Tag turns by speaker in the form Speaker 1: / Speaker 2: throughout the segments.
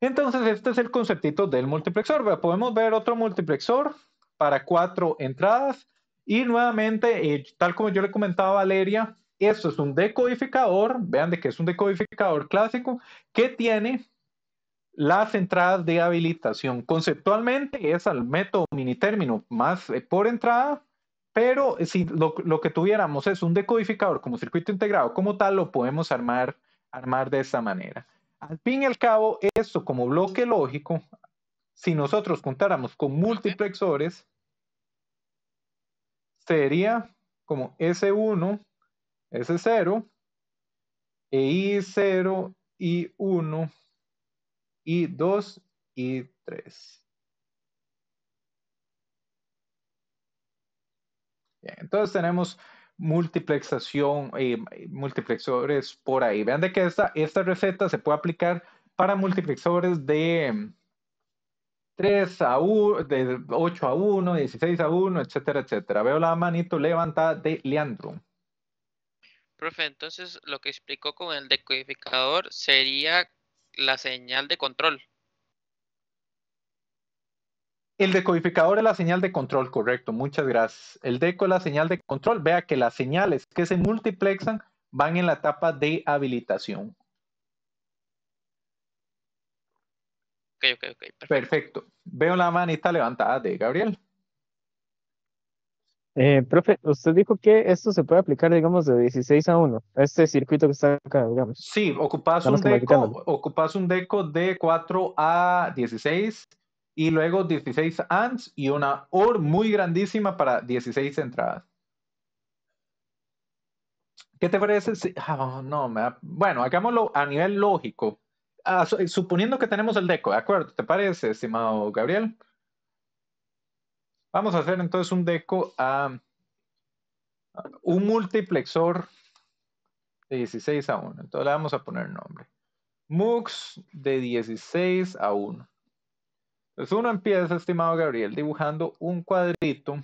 Speaker 1: Entonces, este es el conceptito del multiplexor. Podemos ver otro multiplexor para cuatro entradas. Y nuevamente, eh, tal como yo le comentaba a Valeria, esto es un decodificador, vean de que es un decodificador clásico, que tiene las entradas de habilitación. Conceptualmente es al método minitérmino más eh, por entrada, pero si lo, que tuviéramos es un decodificador como circuito integrado como tal, lo podemos armar, armar de esta manera. Al fin y al cabo, esto como bloque lógico, si nosotros contáramos con multiplexores, sería como S1, S0, e I0, I1, I2, I3. Bien, entonces tenemos multiplexación, y eh, multiplexores por ahí. Vean de que esta, esta receta se puede aplicar para multiplexores de 3 mm, a 1, de 8 a 1, 16 a 1, etcétera, etcétera. Veo la manito levantada de Leandro. Profe, entonces lo que explicó con el decodificador sería la señal de control. El decodificador es la señal de control, correcto, muchas gracias. El deco es la señal de control. Vea que las señales que se multiplexan van en la etapa de habilitación. Ok, ok, ok. Perfecto. Veo la manita levantada de Gabriel. Eh, profe, usted dijo que esto se puede aplicar, digamos, de 16 a 1, este circuito que está acá, digamos. Sí, ocupas, un deco, ocupas un deco de 4 a 16 y luego 16 ANDs y una OR muy grandísima para 16 entradas. ¿Qué te parece? Si, ah, no, bueno, hagámoslo a nivel lógico. Ah, suponiendo que tenemos el deco, ¿de acuerdo? ¿Te parece, estimado Gabriel? Vamos a hacer entonces un deco a un multiplexor de 16 a 1. Entonces le vamos a poner nombre. MUX de 16 a 1. Entonces uno empieza, estimado Gabriel, dibujando un cuadrito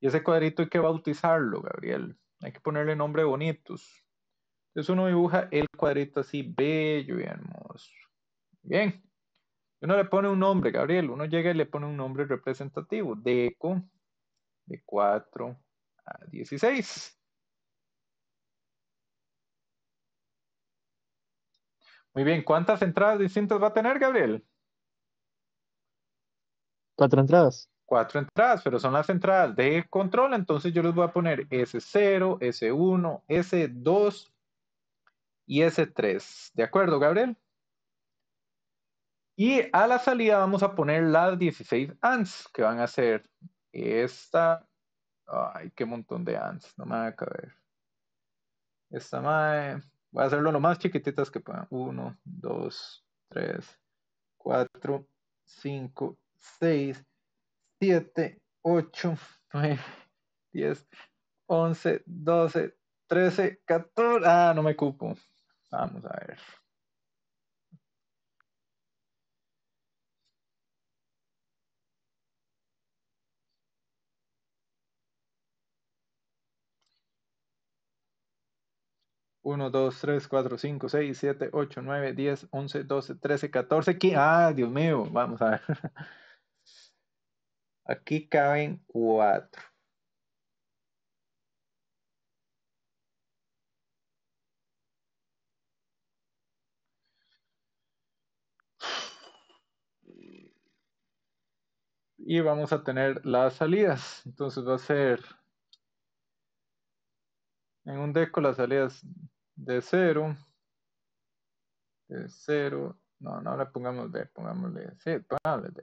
Speaker 1: y ese cuadrito hay que bautizarlo, Gabriel. Hay que ponerle nombre bonitos. Entonces uno dibuja el cuadrito así bello y hermoso. Bien. Uno le pone un nombre, Gabriel. Uno llega y le pone un nombre representativo. Deco de 4 a 16. Muy bien, ¿cuántas entradas distintas va a tener, Gabriel? Cuatro entradas. Cuatro entradas, pero son las entradas de control. Entonces yo les voy a poner S0, S1, S2 y S3. ¿De acuerdo, Gabriel? Y a la salida vamos a poner las 16 ANDs, que van a ser esta. Ay, qué montón de ANDs, no me va a caber. Esta mae. Voy a hacerlo lo más chiquititas que puedan. 1, 2, 3, 4, 5 seis, siete, ocho, 9, 10, 11, 12, 13, 14. Ah, no me cupo. Vamos a ver. Uno, dos, tres, cuatro, cinco, seis, siete, ocho, nueve, diez, once, doce, trece, catorce, Ah, Dios mío, vamos a ver. Aquí caben cuatro. Y vamos a tener las salidas. Entonces va a ser en un deco las salidas de cero, de 0, no, no le pongamos de, pongámosle C, pongámosle D.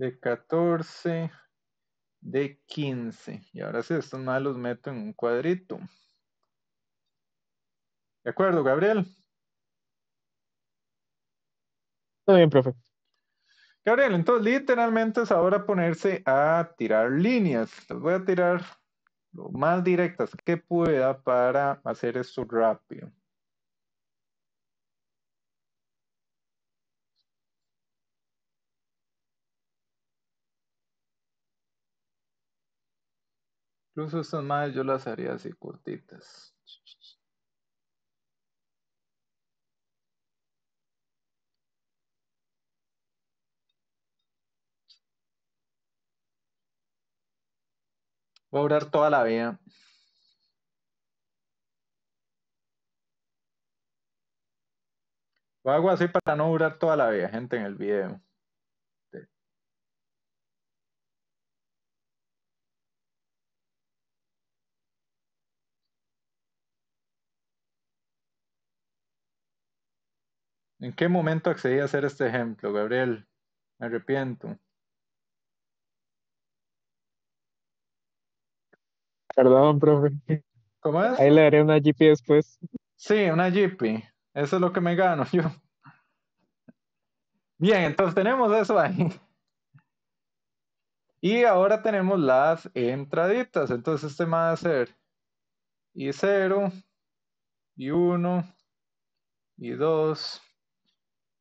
Speaker 1: de 14, de 15. Y ahora sí, estos más los meto en un cuadrito. ¿De acuerdo, Gabriel? Todo bien, profe. Gabriel, entonces literalmente es ahora ponerse a tirar líneas. voy a tirar lo más directas que pueda para hacer esto rápido. Incluso estas madres yo las haría así cortitas. Voy a durar toda la vida. Lo hago así para no durar toda la vida, gente, en el video. ¿En qué momento accedí a hacer este ejemplo, Gabriel? Me arrepiento. Perdón, profe. ¿Cómo es? Ahí le daré una GP después. Sí, una GP. Eso es lo que me gano yo. Bien, entonces tenemos eso ahí. Y ahora tenemos las entraditas. Entonces este va a ser y 0 y 1 y 2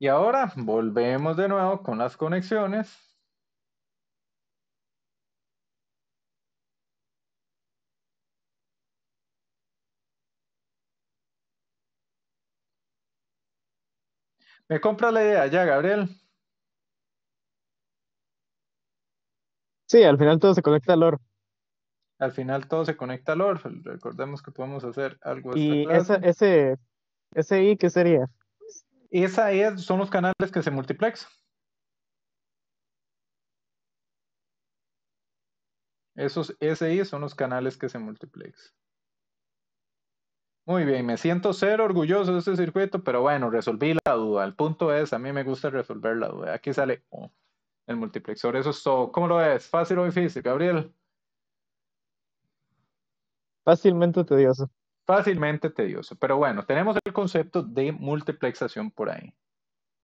Speaker 1: Y ahora volvemos de nuevo con las conexiones. Me compra la idea ya, Gabriel. Sí, al final todo se conecta al OR. Al final todo se conecta al OR. Recordemos que podemos hacer algo. ¿Y ese, ese I qué sería? Esa es, son los canales que se multiplexan. Esos SI son los canales que se multiplexan. Muy bien, me siento ser orgulloso de este circuito, pero bueno, resolví la duda. El punto es, a mí me gusta resolver la duda. Aquí sale oh, el multiplexor. Eso es todo. ¿Cómo lo ves? ¿Fácil o difícil, Gabriel? Fácilmente tedioso fácilmente tedioso. Pero bueno, tenemos el concepto de multiplexación por ahí.